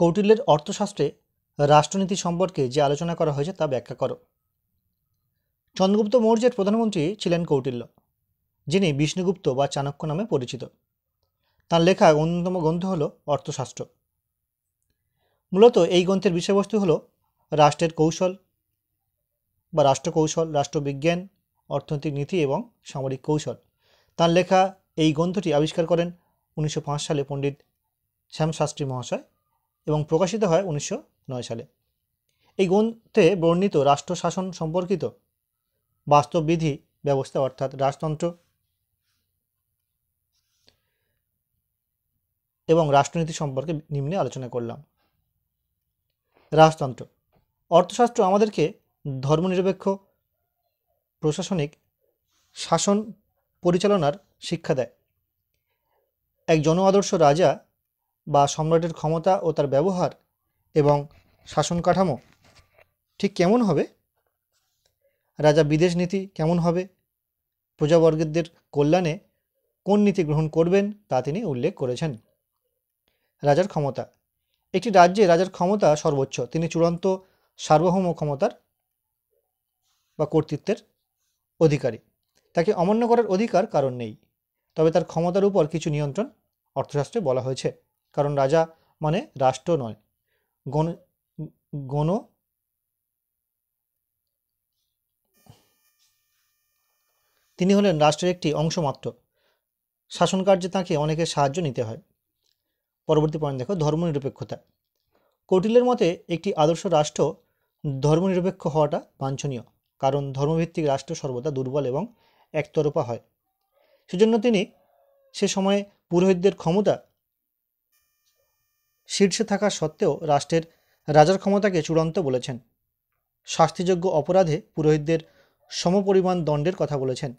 কৌটিল্যের অর্থশাস্ত্রে রাষ্ট্রনীতি সম্পর্কে যে আলোচনা করা হয়েছে তা ব্যাখ্যা করো চন্দ্রগুপ্ত মৌর্যের প্রধানমন্ত্রী ছিলেন কৌটিল্য যিনি বিষ্ণুগুপ্ত বা চাণক্য নামে পরিচিত তার লেখা অন্যতম গ্রন্থ হল অর্থশাস্ত্র মূলত এই গ্রন্থের বিষয়বস্তু হল রাষ্ট্রের কৌশল বা রাষ্ট্রকৌশল রাষ্ট্রবিজ্ঞান অর্থনৈতিক নীতি এবং সামরিক কৌশল তার লেখা এই গ্রন্থটি আবিষ্কার করেন উনিশশো সালে পণ্ডিত শ্যামশাস্ত্রী মহাশয় এবং প্রকাশিত হয় উনিশশো সালে এই গ্রন্থে বর্ণিত রাষ্ট্র শাসন সম্পর্কিত বাস্তববিধি ব্যবস্থা অর্থাৎ রাজতন্ত্র এবং রাষ্ট্রনীতি সম্পর্কে নিম্নে আলোচনা করলাম রাজতন্ত্র অর্থশাস্ত্র আমাদেরকে ধর্মনিরপেক্ষ প্রশাসনিক শাসন পরিচালনার শিক্ষা দেয় এক জন আদর্শ রাজা বা সম্রাটের ক্ষমতা ও তার ব্যবহার এবং শাসন কাঠামো ঠিক কেমন হবে রাজা বিদেশ নীতি কেমন হবে প্রজাবর্গদের কল্যাণে কোন নীতি গ্রহণ করবেন তা তিনি উল্লেখ করেছেন রাজার ক্ষমতা একটি রাজ্যে রাজার ক্ষমতা সর্বোচ্চ তিনি চূড়ান্ত সার্বভৌম ক্ষমতার বা কর্তৃত্বের অধিকারী তাকে অমান্য করার অধিকার কারণ নেই তবে তার ক্ষমতার উপর কিছু নিয়ন্ত্রণ অর্থশাস্ত্রে বলা হয়েছে কারণ রাজা মানে রাষ্ট্র নয় গণ গণ তিনি হলেন রাষ্ট্রের একটি অংশ মাত্র শাসনকার্যে তাঁকে অনেকের সাহায্য নিতে হয় পরবর্তী পয়েন্ট দেখো ধর্মনিরপেক্ষতা কৌটিল্যের মতে একটি আদর্শ রাষ্ট্র ধর্মনিরপেক্ষ হওয়াটা বাঞ্ছনীয় কারণ ধর্মভিত্তিক রাষ্ট্র সর্বদা দুর্বল এবং একতরফা হয় সেজন্য তিনি সে সময়ে পুরোহিতদের ক্ষমতা শীর্ষে থাকা সত্ত্বেও রাষ্ট্রের রাজার ক্ষমতাকে চূড়ান্ত বলেছেন শাস্তিযোগ্য অপরাধে পুরোহিতদের সমপরিমাণ দণ্ডের কথা বলেছেন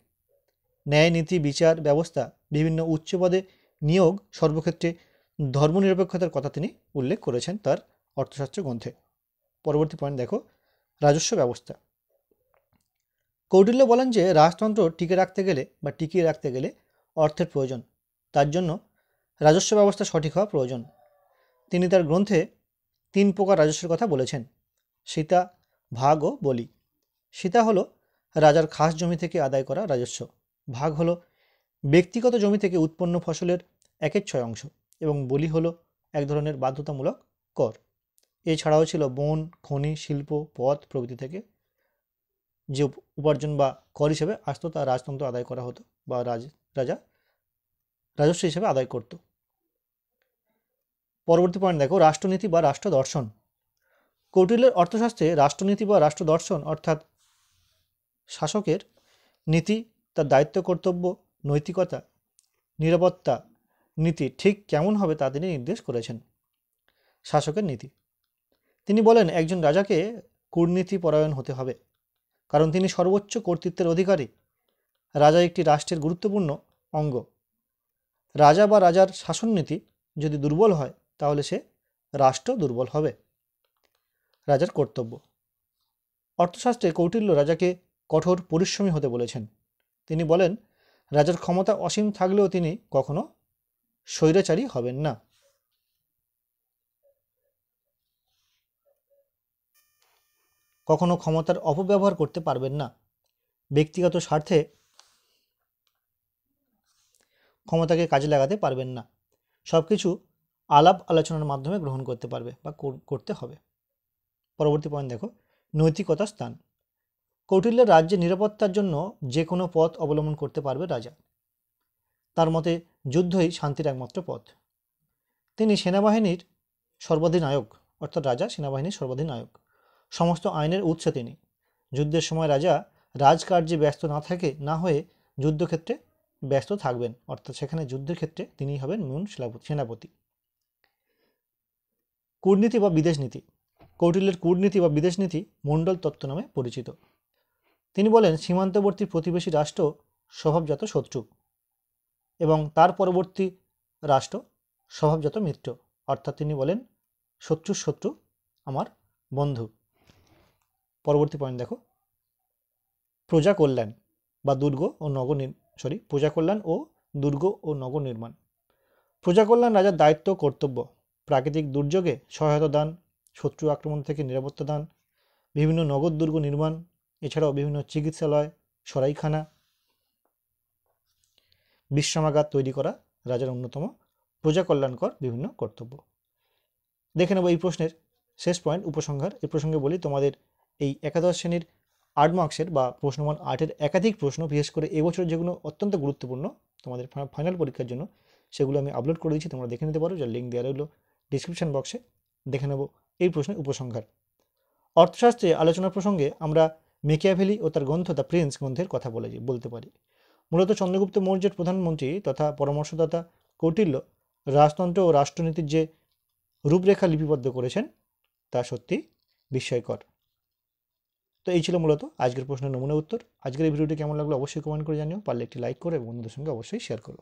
ন্যায় নীতি বিচার ব্যবস্থা বিভিন্ন উচ্চপদে নিয়োগ সর্বক্ষেত্রে ধর্মনিরপেক্ষতার কথা তিনি উল্লেখ করেছেন তার অর্থশাস্ত্র গ্রন্থে পরবর্তী পয়েন্ট দেখো রাজস্ব ব্যবস্থা কৌটিল্য বলেন যে রাজতন্ত্র টিকে রাখতে গেলে বা টিকিয়ে রাখতে গেলে অর্থের প্রয়োজন তার জন্য রাজস্ব ব্যবস্থা সঠিক হওয়া প্রয়োজন তিনি তার গ্রন্থে তিন প্রকার রাজস্বের কথা বলেছেন সীতা ভাগ ও বলি সীতা হলো রাজার খাস জমি থেকে আদায় করা রাজস্ব ভাগ হলো ব্যক্তিগত জমি থেকে উৎপন্ন ফসলের একের ছয় অংশ এবং বলি হলো এক ধরনের বাধ্যতামূলক কর এছাড়াও ছিল বন খনি শিল্প পথ প্রভৃতি থেকে যে উপার্জন বা কর হিসেবে আসতো তা রাজতন্ত্র আদায় করা হতো বা রাজ রাজা রাজস্ব হিসেবে আদায় করতো পরবর্তী পয়েন্ট দেখো রাষ্ট্রনীতি বা রাষ্ট্র দর্শন কৌটিল্যের অর্থশাস্ত্রে রাষ্ট্রনীতি বা রাষ্ট্র দর্শন অর্থাৎ শাসকের নীতি তার দায়িত্ব কর্তব্য নৈতিকতা নিরাপত্তা নীতি ঠিক কেমন হবে তা তিনি নির্দেশ করেছেন শাসকের নীতি তিনি বলেন একজন রাজাকে কূটনীতি পরায়ণ হতে হবে কারণ তিনি সর্বোচ্চ কর্তৃত্বের অধিকারী রাজা একটি রাষ্ট্রের গুরুত্বপূর্ণ অঙ্গ রাজা বা রাজার শাসন নীতি যদি দুর্বল হয় তাহলে সে রাষ্ট্র দুর্বল হবে রাজার কর্তব্য অর্থশাস্ত্রে কৌটিল্য রাজাকে কঠোর পরিশ্রমী হতে বলেছেন তিনি বলেন রাজার ক্ষমতা অসীম থাকলেও তিনি কখনো স্বৈরাচারী হবেন না কখনো ক্ষমতার অপব্যবহার করতে পারবেন না ব্যক্তিগত স্বার্থে ক্ষমতাকে কাজে লাগাতে পারবেন না সব কিছু আলাপ আলোচনার মাধ্যমে গ্রহণ করতে পারবে বা করতে হবে পরবর্তী পয়েন্ট দেখো নৈতিকতা স্থান কৌটিল্যের রাজ্যে নিরাপত্তার জন্য যে কোনো পথ অবলম্বন করতে পারবে রাজা তার মতে যুদ্ধই শান্তির একমাত্র পথ তিনি সেনাবাহিনীর সর্বাধিনায়ক অর্থাৎ রাজা সেনাবাহিনীর সর্বাধিনায়ক সমস্ত আইনের উৎস তিনি যুদ্ধের সময় রাজা রাজকার্যে ব্যস্ত না থাকে না হয়ে যুদ্ধক্ষেত্রে ব্যস্ত থাকবেন অর্থাৎ সেখানে যুদ্ধের ক্ষেত্রে তিনিই হবেন মূল সেনাপতি কূটনীতি বা বিদেশ নীতি কৌটিল্যের কূটনীতি বা বিদেশ নীতি মণ্ডল তত্ত্ব নামে পরিচিত তিনি বলেন সীমান্তবর্তী প্রতিবেশী রাষ্ট্র স্বভাবজাত শত্রু এবং তার পরবর্তী রাষ্ট্র স্বভাবজাত মিত্র অর্থাৎ তিনি বলেন শত্রু শত্রু আমার বন্ধু পরবর্তী পয়েন্ট দেখো প্রজা কল্যাণ বা দুর্গ ও নগর সরি প্রজা কল্যাণ ও দুর্গ ও নগর নির্মাণ প্রজা কল্যাণ রাজার দায়িত্ব কর্তব্য প্রাকৃতিক দুর্যোগে সহায়তা দান শত্রু আক্রমণ থেকে নিরাপত্তা দান বিভিন্ন নগদ দুর্গ নির্মাণ এছাড়াও বিভিন্ন চিকিৎসালয় সরাইখানা বিশ্রামাগার তৈরি করা রাজার অন্যতম প্রজা কল্যাণকর বিভিন্ন কর্তব্য দেখে নেব এই প্রশ্নের শেষ পয়েন্ট উপসংহার এ প্রসঙ্গে বলি তোমাদের এই একাদশ শ্রেণীর আর্ট মার্কসের বা প্রশ্নমান আর্টের একাধিক প্রশ্ন বিশেষ করে এবছর যেগুলো অত্যন্ত গুরুত্বপূর্ণ তোমাদের ফাইনাল পরীক্ষার জন্য সেগুলো আমি আপলোড করে দিচ্ছি তোমরা দেখে নিতে পারো যার লিঙ্ক দেওয়া রইলো ডিসক্রিপশান বক্সে দেখে নেব এই প্রশ্নের উপসংহার অর্থশাস্ত্রে আলোচনা প্রসঙ্গে আমরা মেকিয়াভেলি ও তার গ্রন্থ দ্য প্রিন্স গ্রন্থের কথা বলে বলতে পারি মূলত চন্দ্রগুপ্ত মৌর্যের প্রধানমন্ত্রী তথা পরামর্শদাতা কৌটিল্য রাজতন্ত্র ও রাষ্ট্রনীতির যে রূপরেখা লিপিবদ্ধ করেছেন তা সত্যি বিস্ময়কর তো এই ছিল মূলত আজকের প্রশ্নের নমুনা উত্তর আজকের এই ভিডিওটি কেমন লাগলো অবশ্যই কমেন্ট করে জানিও পারলে একটি লাইক করো এবং বন্ধুদের সঙ্গে অবশ্যই শেয়ার করো